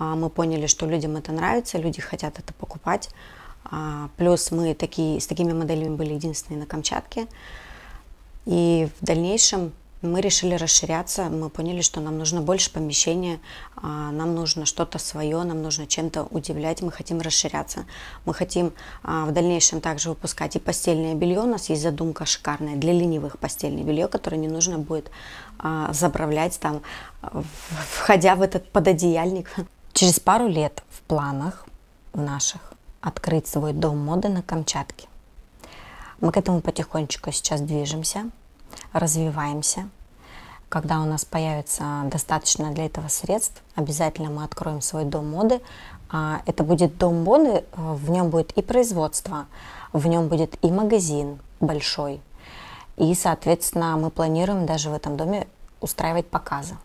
А мы поняли, что людям это нравится, люди хотят это покупать. А, плюс мы такие, с такими моделями были единственные на Камчатке. И в дальнейшем мы решили расширяться, мы поняли, что нам нужно больше помещения, а, нам нужно что-то свое, нам нужно чем-то удивлять, мы хотим расширяться. Мы хотим в дальнейшем также выпускать и постельное белье, у нас есть задумка шикарная для ленивых постельное белье, которое не нужно будет заправлять там, входя в этот пододеяльник. Через пару лет в планах в наших открыть свой дом моды на Камчатке. Мы к этому потихонечку сейчас движемся, развиваемся. Когда у нас появится достаточно для этого средств, обязательно мы откроем свой дом моды. А, это будет дом моды, а, в нем будет и производство, в нем будет и магазин большой. И, соответственно, мы планируем даже в этом доме устраивать показы.